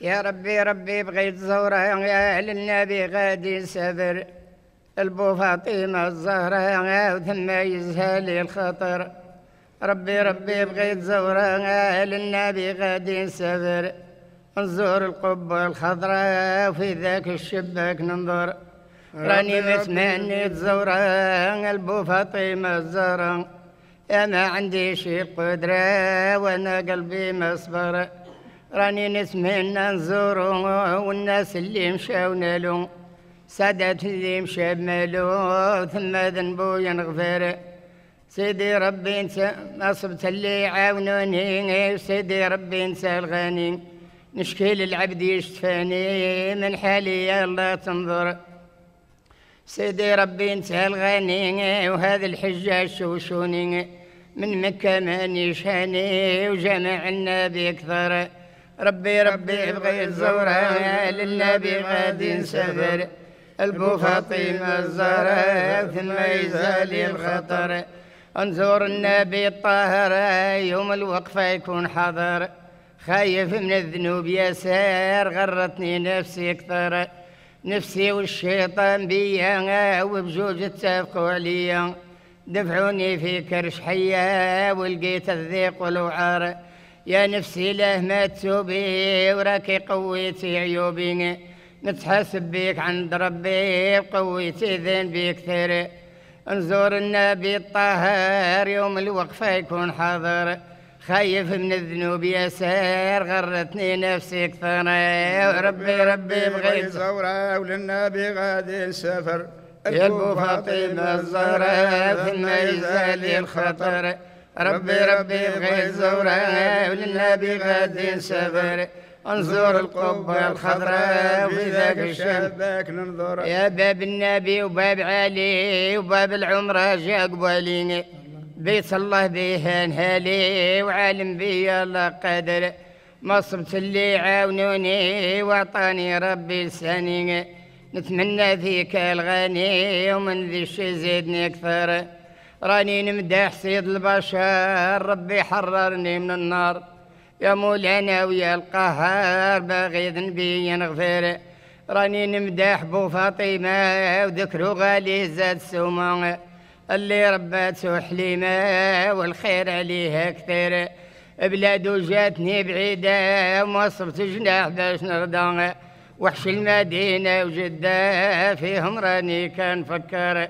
يا ربي ربي بغيت زوره يا أهل النبي غادي سافر البو فاطمة الزهرة وثم يزهالي الخطر ربي ربي بغيت زورة أهل النبي غادي سبر نزور القبة الخضراء وفي ذاك الشباك ننظر راني متمني تزورة البو فاطمة الزهرة أنا عندي شي قدرة وأنا قلبي مصبر راني نتمنى نزورو والناس اللي مشاونا له سادات اللي مشى بمالو ثم ذنبو ينغفر سيدي ربي انسى أصبت اللي عاونوني سيدي ربي انسى الغني نشكي للعبد يشتفاني من حالي يا الله تنظر سيدي ربي انسى الغني وهذا الحجة شوشوني من مكة ماني شاني وجمع النبي أكثر ربي ربي بغير الزورة للنبي غادي نسافر ألبو فاطمة الزهراء ثم يزال الخطر انزور النبي الطاهر يوم الوقفة يكون حاضر خايف من الذنوب ياسر غرتني نفسي كثر نفسي والشيطان بيا وبجوج اتفقوا عليا دفعوني في كرش حية ولقيت الذيق والوعار يا نفسي له ما تسوبي وراكي قويتي عيوبي نتحاسب بيك عند ربي بقويتي ذنبي كثير نزور النبي الطاهر يوم الوقفة يكون حاضر خايف من الذنوب يا سار غرتني نفسي كثر ربي ربي بغيت زورة وللنبي غادي نسافر يا ابو فاطمة الزهرة ثم يزال الخطر ربي ربي بغيت زورة وللنبي غادي نسافر انظر القبة الخضراء في ذاك الشباك ننظر يا باب النبي وباب علي وباب العمرة جا قباليني بيت الله بيه نهالي وعالم بي الله قادر ما صبت اللي عاونوني وعطاني ربي لساني نتمنى فيك الغني ومن ذي الشي زيدني كثر راني نمدح سيد البشر ربي حررني من النار يا مولانا ويا القهار باغي ذنبي نغفر راني نمدح بو فاطمة وذكرو غالي زاد سوما اللي رباتو حليمة والخير عليها كثير بلادو جاتني بعيدة وما صبت جناح باش نرضى وحش المدينة وجدة فيهم راني كنفكر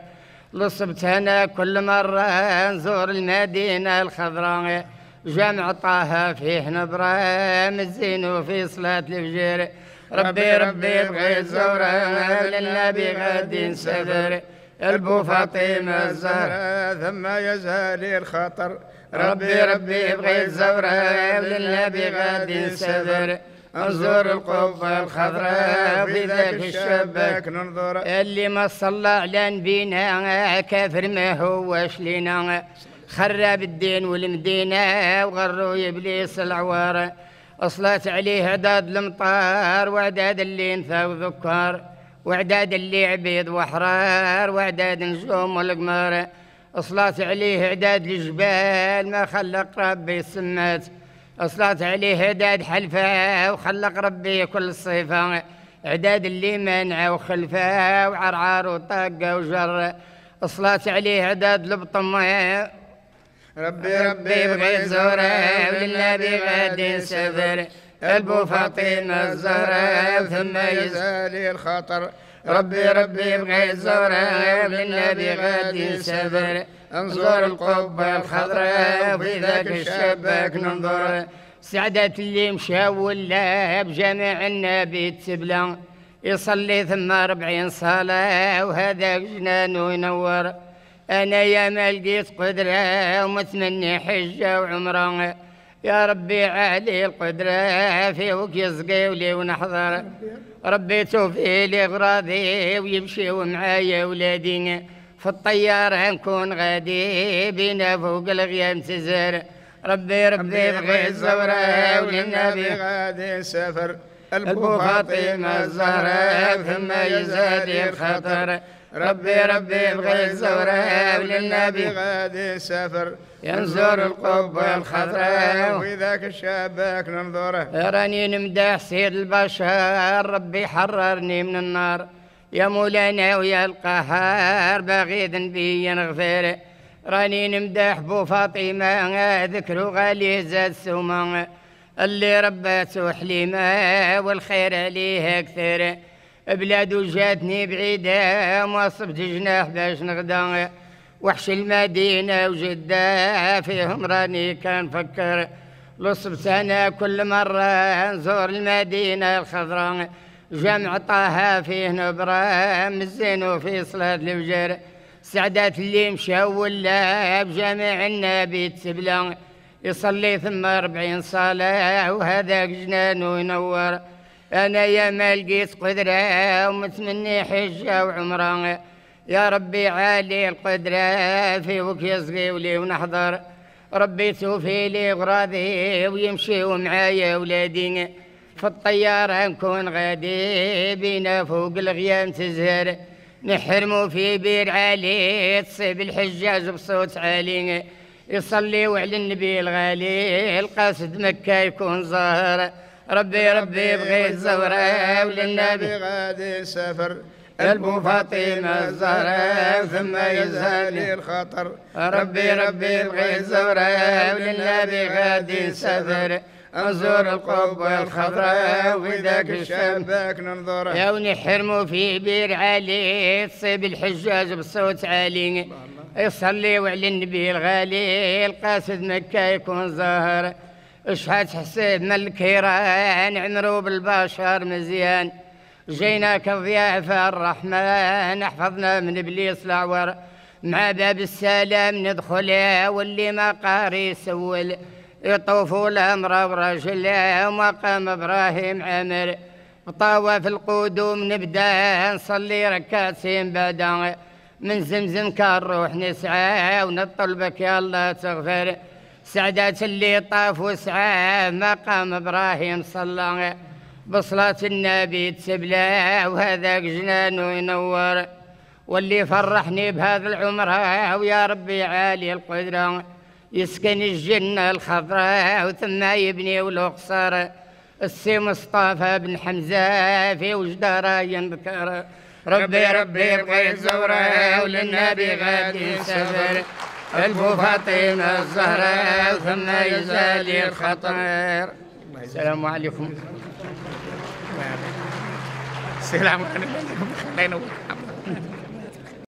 لصبت هنا كل مرة نزور المدينة الخضراء جامع طه فيه نبرة مزين وفي صلاة الفجر ربي ربي بغي زورة للنبي غادي نسافر البو فاطمة الزهرة ثم يزهى الخطر ربي ربي بغي زورة للنبي غادي نسافر انظر القبة الخضراء في ذاك الشباك ننظر اللي ما صلى على نبينا كافر ما هوش لينا خرب الدين والمدينة وغروا إبليس العوار أصلت عليه عداد المطار وعداد اللي انثى وذكار وعداد اللي عبيد وحرار وعداد نجوم والقمار أصلت عليه عداد الجبال ما خلق ربي سمات أصلت عليه عداد حلفه وخلق ربي كل صفة عداد اللي منع وخلفه وعرعر وطاقة وجر أصلت عليه عداد لبطمة ربي ربي بغي زوره وللنبي غادي سفر أبو فاطمة الزهرة ثم يزالي الخطر ربي ربي بغي زوره وللنبي غادي سفر انظر القبة الخضراء وفي ذاك الشباك ننظر سعدة اللي مشى ولا بجامع النبي تبلى يصلي ثم أربعين صلاة وهذاك جنان وينور أنا يا ما لقيت قدرة ومتمني حجة وعمرة يا ربي علي القدرة في وك يزقي ونحضر ربي توفي لي غراضي ويمشي ومعايا ولادي في الطيارة نكون غادي بينا فوق الغيام تزار ربي ربي بغي الزورة وللنبي غادي سفر البو فاطمة الزهرة فما يزاد الخطر ربي ربي بغي الزورة وللنبي غادي سفر ينزور القبة الخضراء وذاك الشباك ننظره راني نمدح سيد البشر ربي حررني من النار يا مولانا ويا القهار باغي ذنبي نغفر راني نمدح بو فاطمة ذكرو غالي زاد سوما اللي ربات حليمة والخير عليها كثر بلادو جاتني بعيدة ما صبت جناح باش نغدا وحش المدينة وجدة فيهم راني كنفكر لصبت أنا كل مرة نزور المدينة الخضرا جامع طه فيه نبرة مزين وفي صلاة الفجر سعدات اللي مشى ولا بجامع النبي تسبلا يصلي ثم أربعين صلاة وهذاك جنانه وينور أنا يا ما لقيت قدرة ومتمني حجة وعمرة يا ربي عالي القدرة في وك يسقي ولي ونحضر ربي توفي لي غراضي ويمشي ومعايا ولادي في الطيارة نكون غادي بينا فوق الغيام تزهر نحرمو في بير عالي تصيب الحجاج بصوت عالي يصليو على النبي الغالي القاصد مكة يكون ظاهر ربي ربي بغيت زهرة وللنبي غادي سافر قلبو فاطمة الزهرة ثم يزهرني الخطر ربي ربي بغيت زهرة وللنبي غادي سافر نزور القبة الخضراء وذاك الشباك ننظر يا ونحرموا في بير علي تصيب الحجاج بصوت عالي يصليوا على النبي الغالي القاسد مكة يكون ظاهر شحال تحسب من الكيران عمرو بالبشر مزيان جينا كضياف الرحمن احفظنا من ابليس العور مع باب السلام ندخل واللي ما قاري يسول يطوفوا الأمر وراش اللهم وقام إبراهيم عمر طواف القدوم نبدا نصلي ركعتين بعد من زمزم روح نسعى ونطلبك يا الله تغفر سعدات اللي طاف وسعى مقام إبراهيم صلى بصلاة النبي تسبلا وهذاك جنانه ينور واللي فرحني بهذا العمر ويا ربي عالي القدره يسكن الجنة الخضراء وثم يبني ولو السي مصطفى بن حمزة في وجدارة ينذكر ربي ربي بغيت زورة وللنبي غادي سفر ألفو فاطمة الزهرة ثم يزال الخطر السلام عليكم السلام عليكم